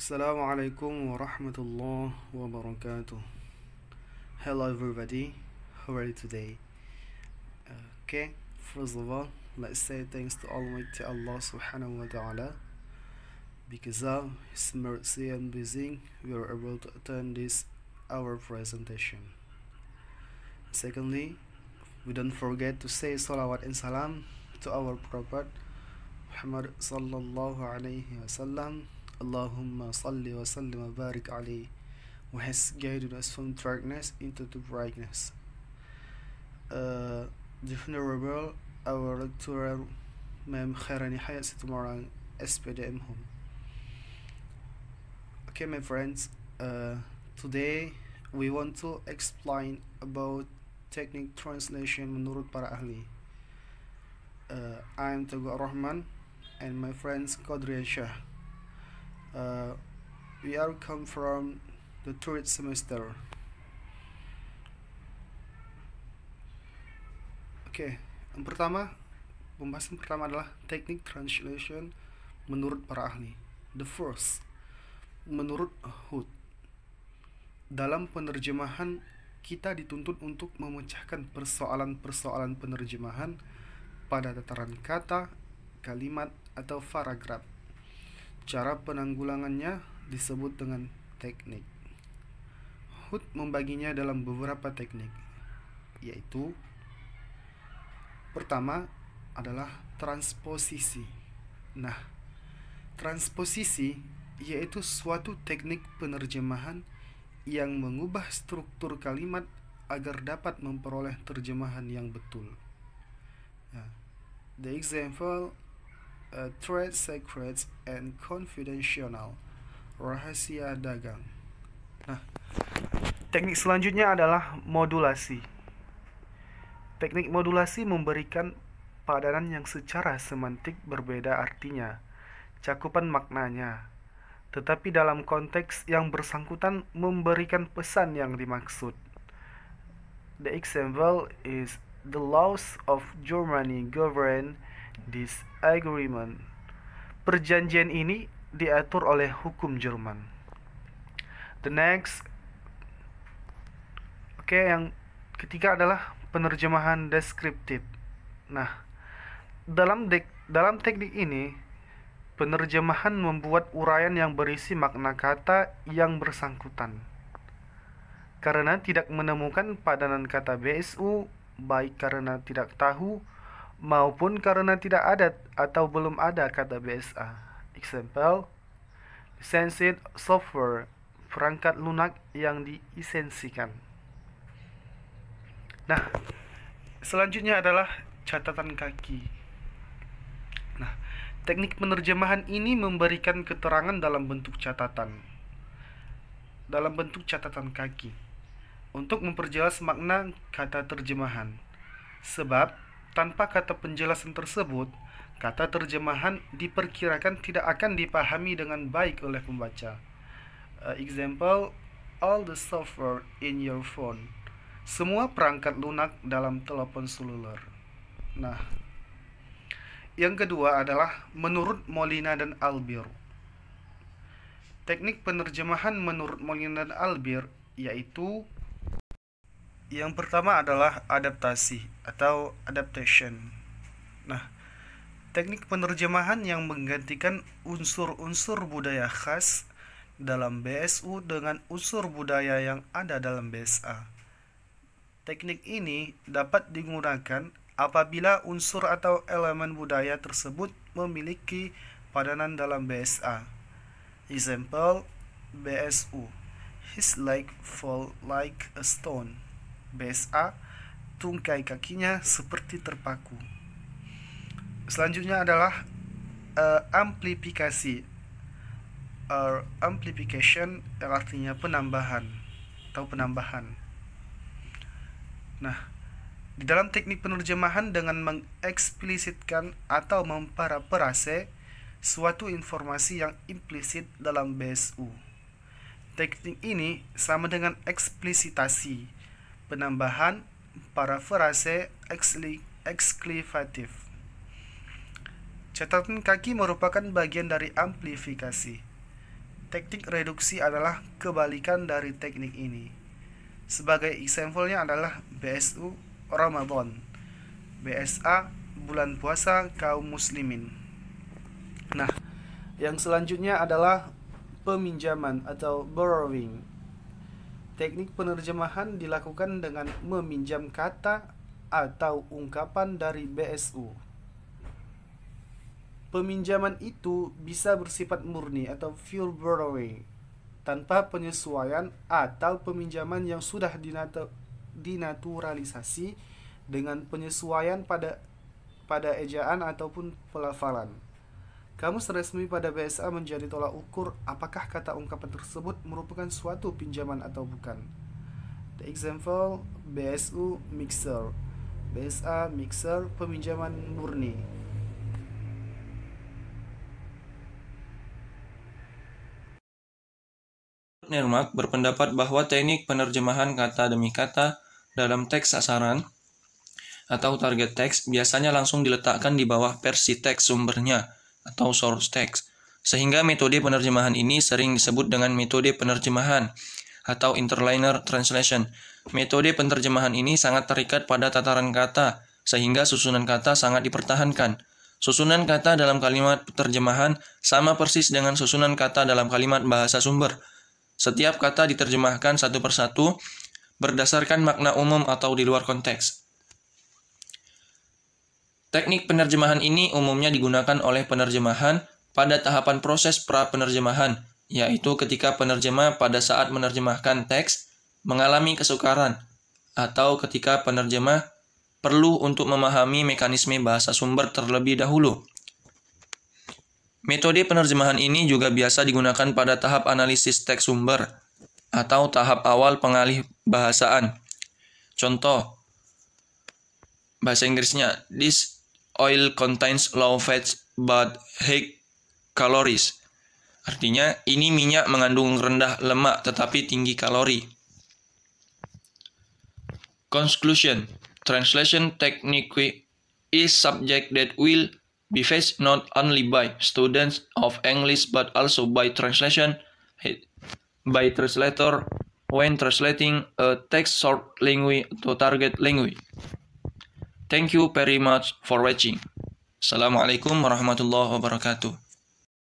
Assalamu alaikum wa rahmatullah wa barakatuh. Hello everybody, how are you today? Okay, first of all, let's say thanks to Almighty Allah subhanahu wa ta'ala. Because of His mercy and blessing, we are able to attend this our presentation. Secondly, we don't forget to say salawat and salam to our Prophet Muhammad sallallahu alayhi wa sallam Allahumma salli wa sallim wa barik ali. who has guided us from darkness into the brightness. Uh, the Honorable our lecturer Mem Khairani Hayat Situmaran SPDMHOM. Okay my friends, uh, today we want to explain about teknik translation menurut para ahli. Uh, I'm Teguh Rahman and my friends Qadri Shah. uh, we are come from the third semester oke okay. yang pertama pembahasan pertama adalah teknik translation menurut para ahli the first menurut Hood dalam penerjemahan kita dituntut untuk memecahkan persoalan-persoalan penerjemahan pada tataran kata, kalimat, atau paragraf Cara penanggulangannya disebut dengan teknik. Hood membaginya dalam beberapa teknik, yaitu pertama adalah transposisi. Nah, transposisi yaitu suatu teknik penerjemahan yang mengubah struktur kalimat agar dapat memperoleh terjemahan yang betul. Nah, the example A trade secrets and confidential rahasia dagang. Nah, teknik selanjutnya adalah modulasi. Teknik modulasi memberikan padanan yang secara semantik berbeda artinya, cakupan maknanya, tetapi dalam konteks yang bersangkutan memberikan pesan yang dimaksud. The example is the laws of Germany govern This agreement. Perjanjian ini diatur oleh hukum Jerman. The next Oke, okay, yang ketiga adalah penerjemahan deskriptif. Nah, dalam dek, dalam teknik ini penerjemahan membuat uraian yang berisi makna kata yang bersangkutan. Karena tidak menemukan padanan kata BSU baik karena tidak tahu maupun karena tidak ada atau belum ada kata BSA. Example, lisensi software perangkat lunak yang diisensikan. Nah, selanjutnya adalah catatan kaki. Nah, teknik penerjemahan ini memberikan keterangan dalam bentuk catatan. Dalam bentuk catatan kaki untuk memperjelas makna kata terjemahan. Sebab tanpa kata penjelasan tersebut, kata terjemahan diperkirakan tidak akan dipahami dengan baik oleh pembaca. Uh, example, all the software in your phone. Semua perangkat lunak dalam telepon seluler. Nah, yang kedua adalah menurut Molina dan Albir. Teknik penerjemahan menurut Molina dan Albir yaitu yang pertama adalah adaptasi atau adaptation. Nah, teknik penerjemahan yang menggantikan unsur-unsur budaya khas dalam BSU dengan unsur budaya yang ada dalam BSA. Teknik ini dapat digunakan apabila unsur atau elemen budaya tersebut memiliki padanan dalam BSA. Example BSU. His like fall like a stone. BSA, tungkai kakinya seperti terpaku. Selanjutnya adalah uh, amplifikasi. Uh, amplification yang artinya penambahan atau penambahan. Nah, di dalam teknik penerjemahan dengan mengeksplisitkan atau memparaperase suatu informasi yang implisit dalam BSU. Teknik ini sama dengan eksplisitasi penambahan parafrase eksklivatif. Catatan kaki merupakan bagian dari amplifikasi. Teknik reduksi adalah kebalikan dari teknik ini. Sebagai example adalah BSU Ramadan, BSA bulan puasa kaum muslimin. Nah, yang selanjutnya adalah peminjaman atau borrowing. Teknik penerjemahan dilakukan dengan meminjam kata atau ungkapan dari BSU. Peminjaman itu bisa bersifat murni atau pure borrowing tanpa penyesuaian atau peminjaman yang sudah dinatu dinaturalisasi dengan penyesuaian pada pada ejaan ataupun pelafalan. Kamus resmi pada BSA menjadi tolak ukur apakah kata ungkapan tersebut merupakan suatu pinjaman atau bukan. The example BSU mixer. BSA mixer peminjaman murni. Nirmak berpendapat bahwa teknik penerjemahan kata demi kata dalam teks sasaran atau target teks biasanya langsung diletakkan di bawah versi teks sumbernya atau source text. Sehingga metode penerjemahan ini sering disebut dengan metode penerjemahan atau interliner translation. Metode penerjemahan ini sangat terikat pada tataran kata, sehingga susunan kata sangat dipertahankan. Susunan kata dalam kalimat penerjemahan sama persis dengan susunan kata dalam kalimat bahasa sumber. Setiap kata diterjemahkan satu persatu berdasarkan makna umum atau di luar konteks. Teknik penerjemahan ini umumnya digunakan oleh penerjemahan pada tahapan proses pra-penerjemahan, yaitu ketika penerjemah pada saat menerjemahkan teks mengalami kesukaran, atau ketika penerjemah perlu untuk memahami mekanisme bahasa sumber terlebih dahulu. Metode penerjemahan ini juga biasa digunakan pada tahap analisis teks sumber atau tahap awal pengalih bahasaan. Contoh, bahasa Inggrisnya, this oil contains low fats but high calories. Artinya, ini minyak mengandung rendah lemak tetapi tinggi kalori. Conclusion. Translation technique is subject that will be faced not only by students of English but also by translation by translator when translating a text short language to target language. Thank you very much for watching. Assalamualaikum warahmatullahi wabarakatuh.